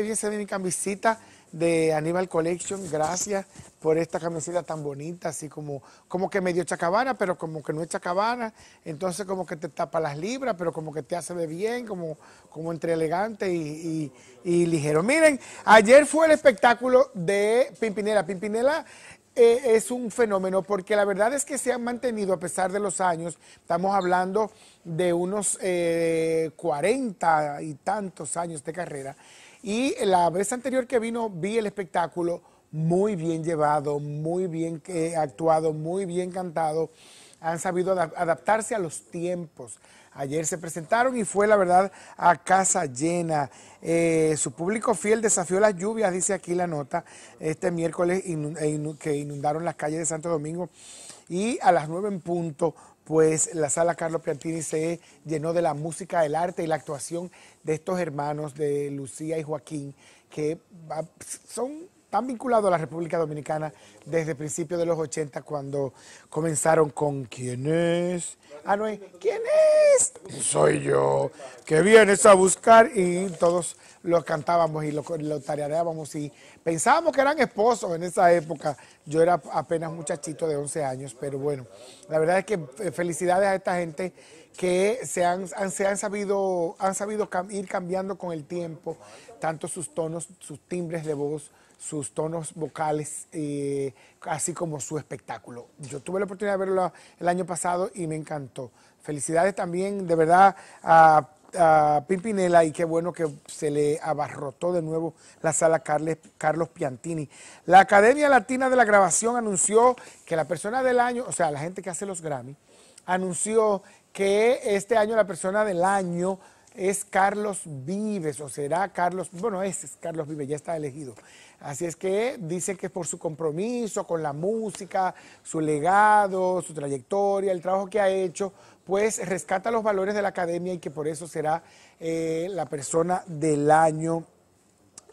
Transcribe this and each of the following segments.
bien se ve mi camisita de Aníbal Collection, gracias por esta camiseta tan bonita, así como, como que medio chacabana, pero como que no es chacabana, entonces como que te tapa las libras, pero como que te hace ver bien, como, como entre elegante y, ligero. Miren, ayer fue el espectáculo de Pimpinela. Pimpinela eh, es un fenómeno porque la verdad es que se han mantenido a pesar de los años, estamos hablando de unos 40 eh, y tantos años de carrera, y la vez anterior que vino, vi el espectáculo muy bien llevado, muy bien eh, actuado, muy bien cantado. Han sabido adaptarse a los tiempos. Ayer se presentaron y fue, la verdad, a casa llena. Eh, su público fiel desafió las lluvias, dice aquí la nota, este miércoles e que inundaron las calles de Santo Domingo y a las nueve en punto pues la sala Carlos Piantini se llenó de la música, el arte y la actuación de estos hermanos, de Lucía y Joaquín, que son tan vinculados a la República Dominicana desde principios de los 80 cuando comenzaron con ¿Quién es? Ah, ¿quién es? Soy yo, que vienes a buscar y todos los cantábamos y los lo tareábamos y pensábamos que eran esposos en esa época. Yo era apenas muchachito de 11 años, pero bueno, la verdad es que eh, felicidades a esta gente que se han, se han sabido, han sabido ir cambiando con el tiempo, tanto sus tonos, sus timbres de voz, sus tonos vocales, eh, así como su espectáculo. Yo tuve la oportunidad de verlo el año pasado y me encantó. Felicidades también, de verdad, a Pimpinela y qué bueno que se le abarrotó de nuevo la sala Carlos Piantini. La Academia Latina de la Grabación anunció que la persona del año, o sea, la gente que hace los Grammy, anunció que este año la persona del año es Carlos Vives, o será Carlos, bueno, este es, Carlos Vives, ya está elegido. Así es que dice que por su compromiso con la música, su legado, su trayectoria, el trabajo que ha hecho, pues rescata los valores de la academia y que por eso será eh, la persona del año.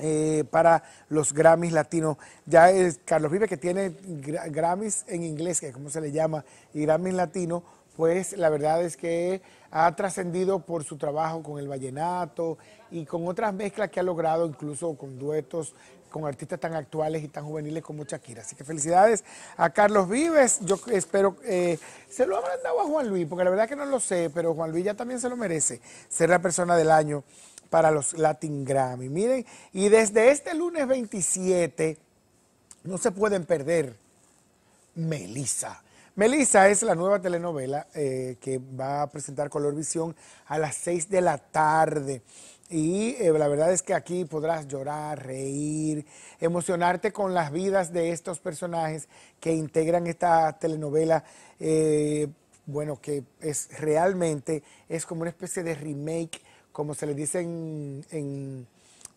Eh, para los Grammys latinos. Ya es Carlos Vives que tiene Grammys en inglés, que es como se le llama, y Grammys latino, pues la verdad es que ha trascendido por su trabajo con el vallenato y con otras mezclas que ha logrado, incluso con duetos con artistas tan actuales y tan juveniles como Shakira. Así que felicidades a Carlos Vives. Yo espero, eh, se lo ha dado a Juan Luis, porque la verdad que no lo sé, pero Juan Luis ya también se lo merece, ser la persona del año para los Latin Grammy. Miren, y desde este lunes 27 no se pueden perder Melissa. Melissa es la nueva telenovela eh, que va a presentar Color Visión a las 6 de la tarde. Y eh, la verdad es que aquí podrás llorar, reír, emocionarte con las vidas de estos personajes que integran esta telenovela. Eh, bueno, que es realmente es como una especie de remake, como se le dice en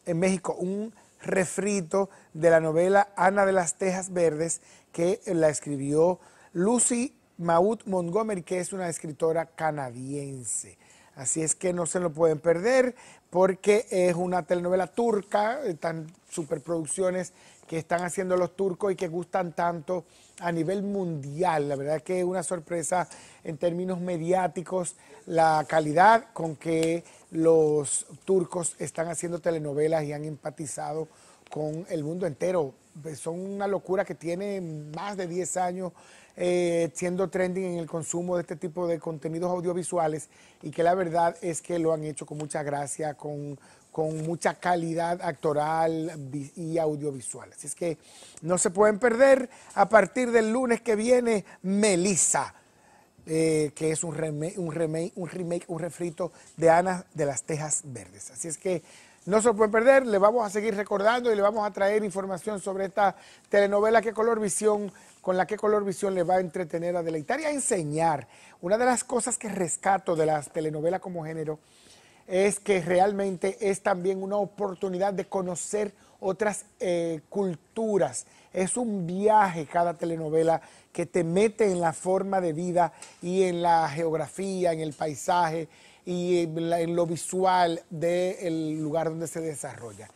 México, un refrito de la novela Ana de las Tejas Verdes que la escribió Lucy Maud Montgomery, que es una escritora canadiense. Así es que no se lo pueden perder porque es una telenovela turca, están superproducciones que están haciendo los turcos y que gustan tanto a nivel mundial. La verdad que es una sorpresa en términos mediáticos la calidad con que los turcos están haciendo telenovelas y han empatizado con el mundo entero. Pues, son una locura que tiene más de 10 años eh, siendo trending en el consumo de este tipo de contenidos audiovisuales y que la verdad es que lo han hecho con mucha gracia, con, mucha calidad actoral y audiovisual. Así es que no se pueden perder a partir del lunes que viene Melissa. Eh, que es un un remake, un remake, un refrito de Ana de las Tejas Verdes. Así es que no se pueden perder, le vamos a seguir recordando y le vamos a traer información sobre esta telenovela que Color Visión, con la que Color Visión le va a entretener, a deleitar y a enseñar. Una de las cosas que rescato de las telenovelas como género es que realmente es también una oportunidad de conocer otras eh, culturas. Es un viaje cada telenovela que te mete en la forma de vida y en la geografía, en el paisaje, y en lo visual del lugar donde se desarrolla.